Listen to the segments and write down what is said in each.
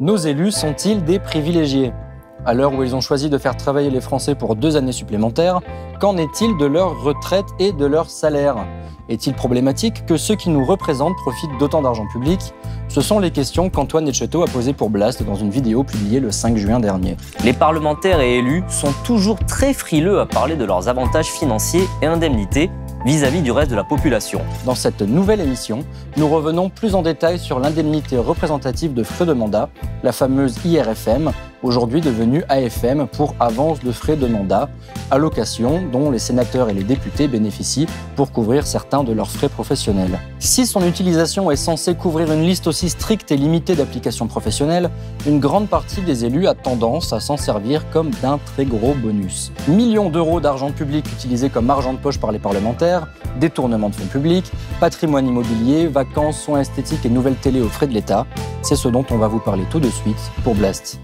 Nos élus sont-ils des privilégiés À l'heure où ils ont choisi de faire travailler les Français pour deux années supplémentaires, qu'en est-il de leur retraite et de leur salaire Est-il problématique que ceux qui nous représentent profitent d'autant d'argent public Ce sont les questions qu'Antoine Etcheto a posées pour Blast dans une vidéo publiée le 5 juin dernier. Les parlementaires et élus sont toujours très frileux à parler de leurs avantages financiers et indemnités vis-à-vis du reste de la population. Dans cette nouvelle émission, nous revenons plus en détail sur l'indemnité représentative de frais de mandat, la fameuse IRFM, aujourd'hui devenu AFM pour avance de frais de mandat, allocation dont les sénateurs et les députés bénéficient pour couvrir certains de leurs frais professionnels. Si son utilisation est censée couvrir une liste aussi stricte et limitée d'applications professionnelles, une grande partie des élus a tendance à s'en servir comme d'un très gros bonus. Millions d'euros d'argent public utilisés comme argent de poche par les parlementaires, détournement de fonds publics, patrimoine immobilier, vacances, soins esthétiques et nouvelles télé aux frais de l'État, c'est ce dont on va vous parler tout de suite pour Blast.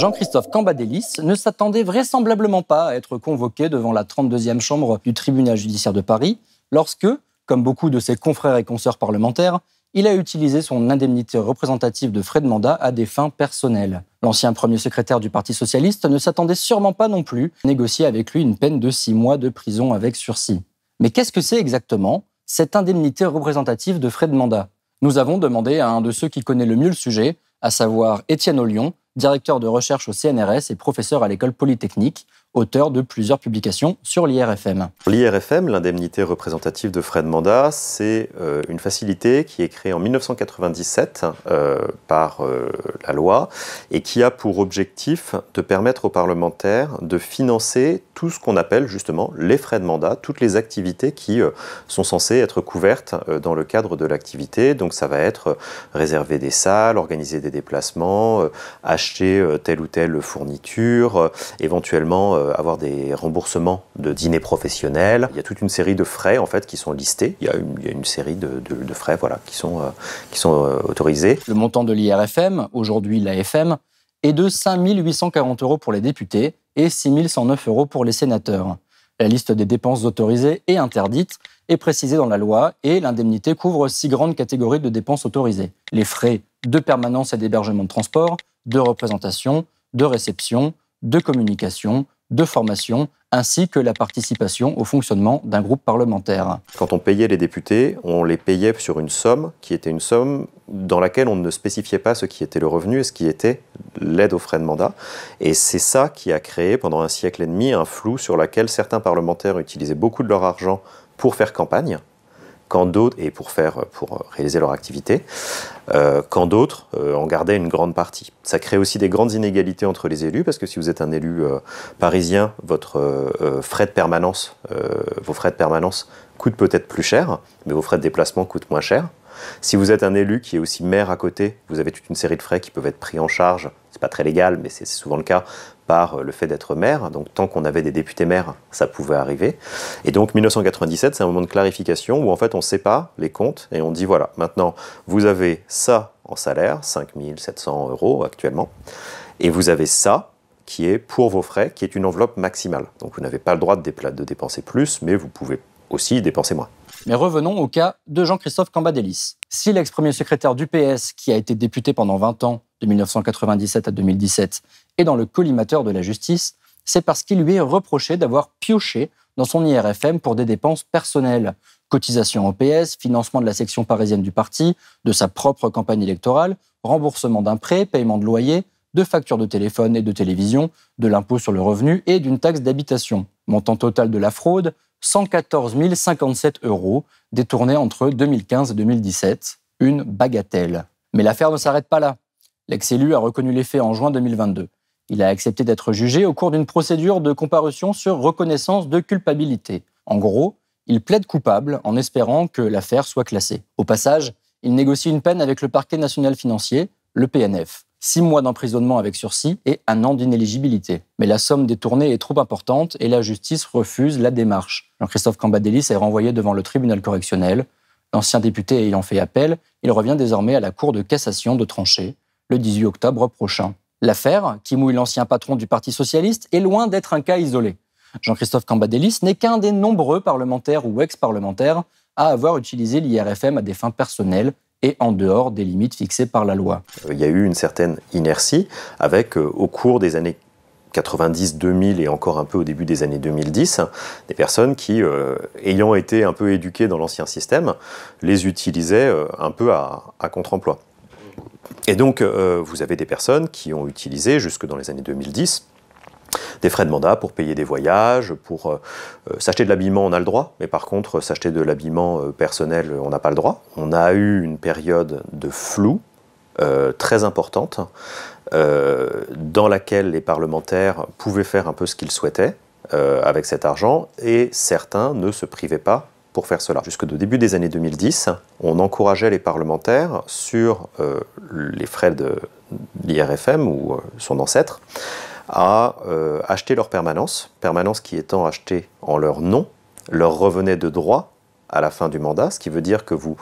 Jean-Christophe Cambadélis ne s'attendait vraisemblablement pas à être convoqué devant la 32e chambre du tribunal judiciaire de Paris lorsque, comme beaucoup de ses confrères et consoeurs parlementaires, il a utilisé son indemnité représentative de frais de mandat à des fins personnelles. L'ancien premier secrétaire du Parti socialiste ne s'attendait sûrement pas non plus à négocier avec lui une peine de six mois de prison avec sursis. Mais qu'est-ce que c'est exactement cette indemnité représentative de frais de mandat Nous avons demandé à un de ceux qui connaît le mieux le sujet, à savoir Étienne Ollion, directeur de recherche au CNRS et professeur à l'École polytechnique auteur de plusieurs publications sur l'IRFM. L'IRFM, l'indemnité représentative de frais de mandat, c'est euh, une facilité qui est créée en 1997 euh, par euh, la loi et qui a pour objectif de permettre aux parlementaires de financer tout ce qu'on appelle justement les frais de mandat, toutes les activités qui sont censées être couvertes dans le cadre de l'activité. Donc ça va être réserver des salles, organiser des déplacements, acheter telle ou telle fourniture, éventuellement euh, avoir des remboursements de dîners professionnels. Il y a toute une série de frais en fait qui sont listés. Il y a une, série de, frais voilà qui sont, euh, qui sont euh, autorisés. Le montant de l'IRFM, aujourd'hui l'AFM, est de 5 840 euros pour les députés et 6 109 euros pour les sénateurs. La liste des dépenses autorisées et interdites est précisée dans la loi et l'indemnité couvre six grandes catégories de dépenses autorisées. Les frais de permanence et d'hébergement de transport, de représentation, de réception, de communication, de formation ainsi que la participation au fonctionnement d'un groupe parlementaire. Quand on payait les députés, on les payait sur une somme qui était une somme dans laquelle on ne spécifiait pas ce qui était le revenu et ce qui était l'aide aux frais de mandat. Et c'est ça qui a créé pendant un siècle et demi un flou sur lequel certains parlementaires utilisaient beaucoup de leur argent pour faire campagne quand d'autres, et pour faire, pour réaliser leur activité, euh, quand d'autres euh, en gardaient une grande partie. Ça crée aussi des grandes inégalités entre les élus, parce que si vous êtes un élu euh, parisien, votre frais de permanence, vos frais de permanence coûtent peut-être plus cher, mais vos frais de déplacement coûtent moins cher. Si vous êtes un élu qui est aussi maire à côté, vous avez toute une série de frais qui peuvent être pris en charge. C'est pas très légal, mais c'est souvent le cas par euh, le fait d'être maire. Donc tant qu'on avait des députés maires, ça pouvait arriver. Et donc 1997, c'est un moment de clarification où en fait on sépare les comptes et on dit voilà, maintenant vous avez ça en salaire, 5700 euros actuellement, et vous avez ça qui est pour vos frais, qui est une enveloppe maximale. Donc vous n'avez pas le droit de, dépenser plus, mais vous pouvez aussi dépenser moins. Mais revenons au cas de Jean-Christophe Cambadélis. Si l'ex-premier secrétaire du PS, qui a été député pendant 20 ans, de 1997 à 2017, et dans le collimateur de la justice, c'est parce qu'il lui est reproché d'avoir pioché dans son IRFM pour des dépenses personnelles, cotisation en PS, financement de la section parisienne du parti, de sa propre campagne électorale, remboursement d'un prêt, paiement de loyer, de factures de téléphone et de télévision, de l'impôt sur le revenu et d'une taxe d'habitation. Montant total de la fraude, 114 057 euros, détournés entre 2015 et 2017. Une bagatelle. Mais l'affaire ne s'arrête pas là. L'ex-élu a reconnu les faits en juin 2022. Il a accepté d'être jugé au cours d'une procédure de comparution sur reconnaissance de culpabilité. En gros, il plaide coupable en espérant que l'affaire soit classée. Au passage, il négocie une peine avec le parquet national financier, le PNF. Six mois d'emprisonnement avec sursis et un an d'inéligibilité. Mais la somme détournée est trop importante et la justice refuse la démarche. Jean-Christophe Cambadélis est renvoyé devant le tribunal correctionnel. L'ancien député ayant fait appel, il revient désormais à la Cour de cassation de Tranchée le 18 octobre prochain. L'affaire, qui mouille l'ancien patron du Parti socialiste, est loin d'être un cas isolé. Jean-Christophe Cambadélis n'est qu'un des nombreux parlementaires ou ex-parlementaires à avoir utilisé l'IRFM à des fins personnelles et en dehors des limites fixées par la loi. Euh, il y a eu une certaine inertie avec, euh, au cours des années 90, 2000 et encore un peu au début des années 2010, des personnes qui, euh, ayant été un peu éduquées dans l'ancien système, les utilisaient un peu à contre-emploi. Et donc, euh, vous avez des personnes qui ont utilisé, jusque dans les années 2010, des frais de mandat pour payer des voyages, pour euh, euh, s'acheter de l'habillement, on a le droit, mais par contre, s'acheter de l'habillement personnel, on n'a pas le droit. On a eu une période de flou très importante, dans laquelle les parlementaires pouvaient faire un peu ce qu'ils souhaitaient avec cet argent, et certains ne se privaient pas pour faire cela. Jusque au début des années 2010, on encourageait les parlementaires sur euh, les frais de l'IRFM ou euh, son ancêtre à euh, acheter leur permanence, permanence qui étant achetée en leur nom, leur revenait de droit à la fin du mandat, ce qui veut dire que vous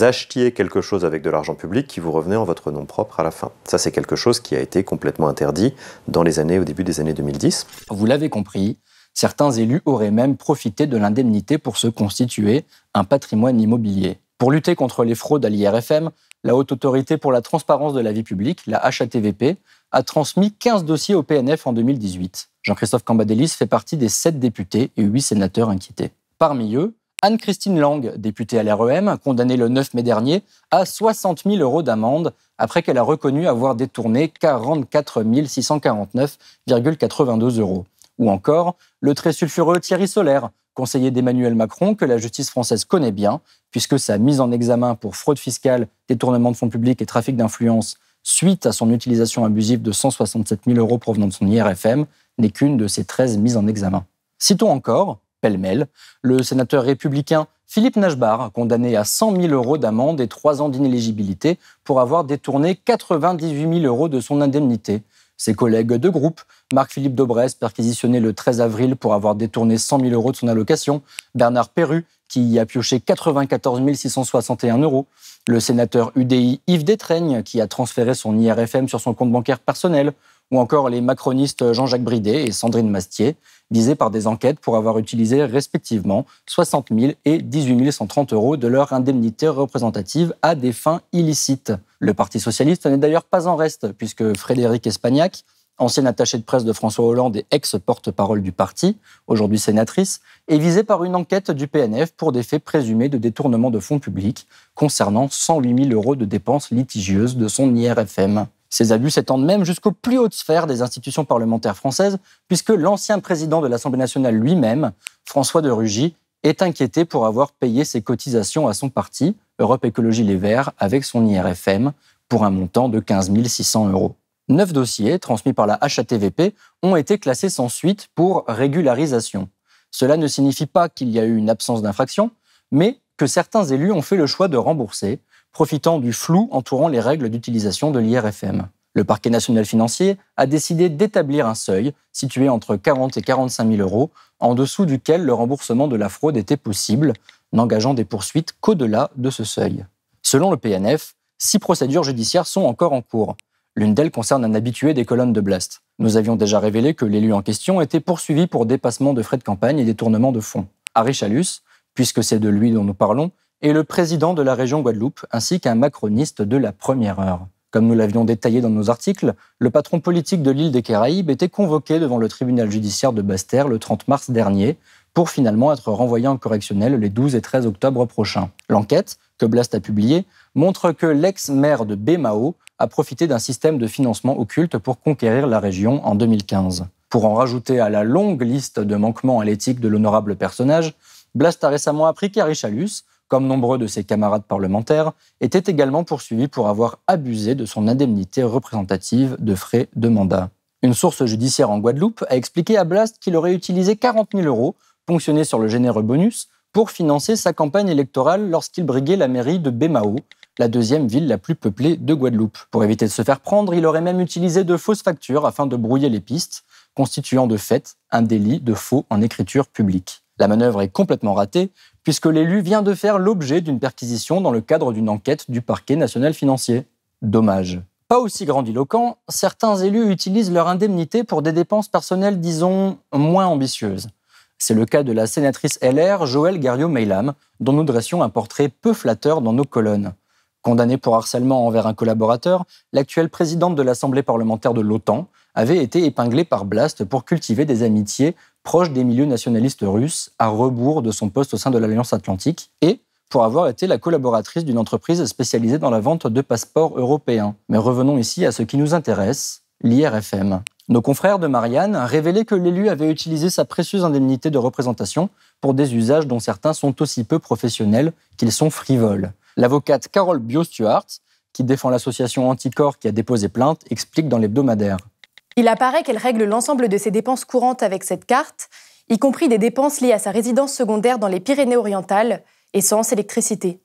achetiez quelque chose avec de l'argent public qui vous revenait en votre nom propre à la fin. Ça, c'est quelque chose qui a été complètement interdit dans les années, au début des années 2010. Vous l'avez compris, Certains élus auraient même profité de l'indemnité pour se constituer un patrimoine immobilier. Pour lutter contre les fraudes à l'IRFM, la Haute Autorité pour la transparence de la vie publique, la HATVP, a transmis 15 dossiers au PNF en 2018. Jean-Christophe Cambadélis fait partie des 7 députés et 8 sénateurs inquiétés. Parmi eux, Anne-Christine Lang, députée à l'REM, condamnée le 9 mai dernier à 60 000 euros d'amende après qu'elle a reconnu avoir détourné 44 649,82 euros. Ou encore le très sulfureux Thierry Solaire, conseiller d'Emmanuel Macron que la justice française connaît bien, puisque sa mise en examen pour fraude fiscale, détournement de fonds publics et trafic d'influence suite à son utilisation abusive de 167 000 euros provenant de son IRFM n'est qu'une de ses 13 mises en examen. Citons encore, pêle-mêle, le sénateur républicain Philippe Nashbar, condamné à 100 000 euros d'amende et 3 ans d'inéligibilité pour avoir détourné 98 000 euros de son indemnité, ses collègues de groupe, Marc-Philippe Daubrez, perquisitionné le 13 avril pour avoir détourné 100 000 euros de son allocation, Bernard Perru, qui y a pioché 94 661 euros, le sénateur UDI Yves Détraigne, qui a transféré son IRFM sur son compte bancaire personnel, ou encore les macronistes Jean-Jacques Bridet et Sandrine Mastier, visés par des enquêtes pour avoir utilisé respectivement 60 000 et 18 130 euros de leur indemnité représentative à des fins illicites. Le Parti socialiste n'est d'ailleurs pas en reste, puisque Frédéric Espagnac, ancien attaché de presse de François Hollande et ex-porte-parole du parti, aujourd'hui sénatrice, est visé par une enquête du PNF pour des faits présumés de détournement de fonds publics concernant 108 000 euros de dépenses litigieuses de son IRFM. Ces abus s'étendent même jusqu'aux plus hautes sphères des institutions parlementaires françaises, puisque l'ancien président de l'Assemblée nationale lui-même, François de Rugy, est inquiété pour avoir payé ses cotisations à son parti, Europe Écologie Les Verts, avec son IRFM, pour un montant de 15 600 euros. Neuf dossiers, transmis par la HATVP, ont été classés sans suite pour régularisation. Cela ne signifie pas qu'il y a eu une absence d'infraction, mais que certains élus ont fait le choix de rembourser, profitant du flou entourant les règles d'utilisation de l'IRFM. Le parquet national financier a décidé d'établir un seuil situé entre 40 et 45 000 euros, en dessous duquel le remboursement de la fraude était possible, n'engageant des poursuites qu'au-delà de ce seuil. Selon le PNF, six procédures judiciaires sont encore en cours. L'une d'elles concerne un habitué des colonnes de Blast. Nous avions déjà révélé que l'élu en question était poursuivi pour dépassement de frais de campagne et détournement de fonds. Harry Chalus, puisque c'est de lui dont nous parlons, et le président de la région Guadeloupe, ainsi qu'un macroniste de la première heure. Comme nous l'avions détaillé dans nos articles, le patron politique de l'île des Caraïbes était convoqué devant le tribunal judiciaire de Basse-Terre le 30 mars dernier pour finalement être renvoyé en correctionnel les 12 et 13 octobre prochains. L'enquête, que Blast a publiée, montre que l'ex-maire de Bémao a profité d'un système de financement occulte pour conquérir la région en 2015. Pour en rajouter à la longue liste de manquements à l'éthique de l'honorable personnage, Blast a récemment appris qu'Arichalus, comme nombreux de ses camarades parlementaires, était également poursuivi pour avoir abusé de son indemnité représentative de frais de mandat. Une source judiciaire en Guadeloupe a expliqué à Blast qu'il aurait utilisé 40 000 euros, ponctionnés sur le généreux bonus, pour financer sa campagne électorale lorsqu'il briguait la mairie de Bémao, la deuxième ville la plus peuplée de Guadeloupe. Pour éviter de se faire prendre, il aurait même utilisé de fausses factures afin de brouiller les pistes, constituant de fait un délit de faux en écriture publique. La manœuvre est complètement ratée puisque l'élu vient de faire l'objet d'une perquisition dans le cadre d'une enquête du parquet national financier. Dommage. Pas aussi grandiloquent, certains élus utilisent leur indemnité pour des dépenses personnelles, disons, moins ambitieuses. C'est le cas de la sénatrice LR Joëlle Garriot-Maylam, dont nous dressions un portrait peu flatteur dans nos colonnes. Condamnée pour harcèlement envers un collaborateur, l'actuelle présidente de l'Assemblée parlementaire de l'OTAN avait été épinglée par Blast pour cultiver des amitiés proches des milieux nationalistes russes, à rebours de son poste au sein de l'Alliance atlantique, et pour avoir été la collaboratrice d'une entreprise spécialisée dans la vente de passeports européens. Mais revenons ici à ce qui nous intéresse, l'IRFM. Nos confrères de Marianne révélaient que l'élu avait utilisé sa précieuse indemnité de représentation pour des usages dont certains sont aussi peu professionnels qu'ils sont frivoles. L'avocate Carole Bio-Stuart, qui défend l'association Anticorps qui a déposé plainte, explique dans l'hebdomadaire. Il apparaît qu'elle règle l'ensemble de ses dépenses courantes avec cette carte, y compris des dépenses liées à sa résidence secondaire dans les Pyrénées-Orientales, et sans électricité.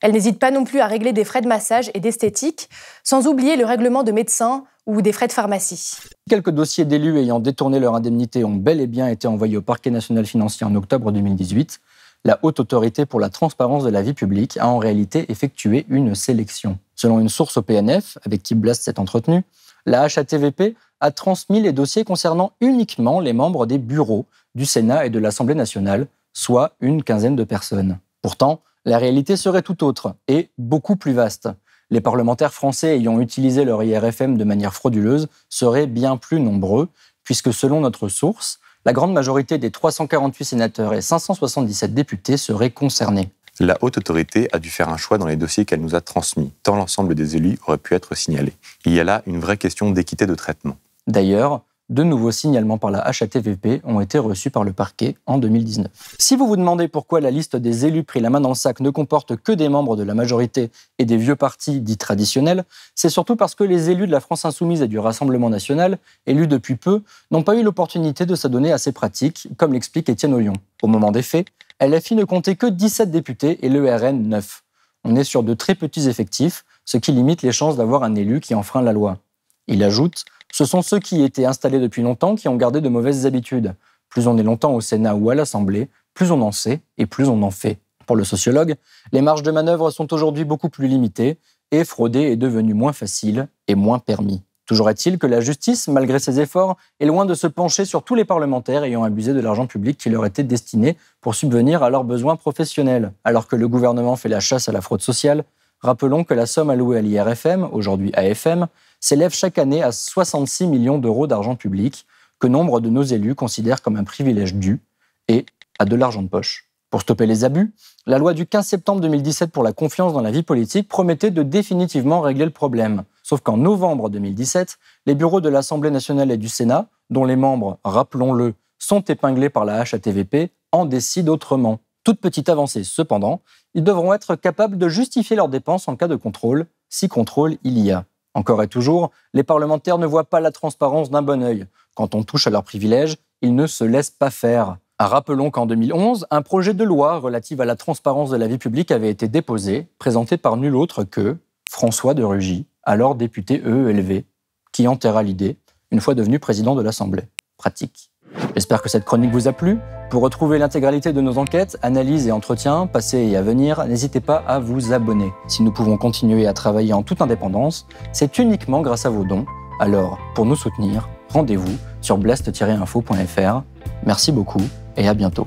Elle n'hésite pas non plus à régler des frais de massage et d'esthétique, sans oublier le règlement de médecins ou des frais de pharmacie. Quelques dossiers d'élus ayant détourné leur indemnité ont bel et bien été envoyés au parquet national financier en octobre 2018 la Haute Autorité pour la transparence de la vie publique a en réalité effectué une sélection. Selon une source au PNF, avec qui Blast s'est entretenu, la HATVP a transmis les dossiers concernant uniquement les membres des bureaux du Sénat et de l'Assemblée nationale, soit une quinzaine de personnes. Pourtant, la réalité serait tout autre et beaucoup plus vaste. Les parlementaires français ayant utilisé leur IRFM de manière frauduleuse seraient bien plus nombreux, puisque selon notre source, la grande majorité des 348 sénateurs et 577 députés seraient concernés. La haute autorité a dû faire un choix dans les dossiers qu'elle nous a transmis, tant l'ensemble des élus aurait pu être signalés. Il y a là une vraie question d'équité de traitement. D'ailleurs, de nouveaux signalements par la HATVP ont été reçus par le parquet en 2019. Si vous vous demandez pourquoi la liste des élus pris la main dans le sac ne comporte que des membres de la majorité et des vieux partis dits traditionnels, c'est surtout parce que les élus de la France insoumise et du Rassemblement national, élus depuis peu, n'ont pas eu l'opportunité de s'adonner à ces pratiques, comme l'explique Étienne Ollion. Au moment des faits, LFI ne comptait que 17 députés et l'ERN 9. On est sur de très petits effectifs, ce qui limite les chances d'avoir un élu qui enfreint la loi. Il ajoute ce sont ceux qui étaient installés depuis longtemps qui ont gardé de mauvaises habitudes. Plus on est longtemps au Sénat ou à l'Assemblée, plus on en sait et plus on en fait. Pour le sociologue, les marges de manœuvre sont aujourd'hui beaucoup plus limitées et frauder est devenu moins facile et moins permis. Toujours est-il que la justice, malgré ses efforts, est loin de se pencher sur tous les parlementaires ayant abusé de l'argent public qui leur était destiné pour subvenir à leurs besoins professionnels. Alors que le gouvernement fait la chasse à la fraude sociale, rappelons que la somme allouée à l'IRFM, aujourd'hui AFM, s'élève chaque année à 66 millions d'euros d'argent public, que nombre de nos élus considèrent comme un privilège dû et à de l'argent de poche. Pour stopper les abus, la loi du 15 septembre 2017 pour la confiance dans la vie politique promettait de définitivement régler le problème. Sauf qu'en novembre 2017, les bureaux de l'Assemblée nationale et du Sénat, dont les membres, rappelons-le, sont épinglés par la HATVP, en décident autrement. Toute petite avancée cependant, ils devront être capables de justifier leurs dépenses en cas de contrôle, si contrôle il y a. Encore et toujours, les parlementaires ne voient pas la transparence d'un bon œil. Quand on touche à leurs privilèges, ils ne se laissent pas faire. Ah, rappelons qu'en 2011, un projet de loi relative à la transparence de la vie publique avait été déposé, présenté par nul autre que François de Rugy, alors député EELV, qui enterra l'idée, une fois devenu président de l'Assemblée. Pratique. J'espère que cette chronique vous a plu. Pour retrouver l'intégralité de nos enquêtes, analyses et entretiens, passés et à venir, n'hésitez pas à vous abonner. Si nous pouvons continuer à travailler en toute indépendance, c'est uniquement grâce à vos dons. Alors, pour nous soutenir, rendez-vous sur blast-info.fr. Merci beaucoup et à bientôt.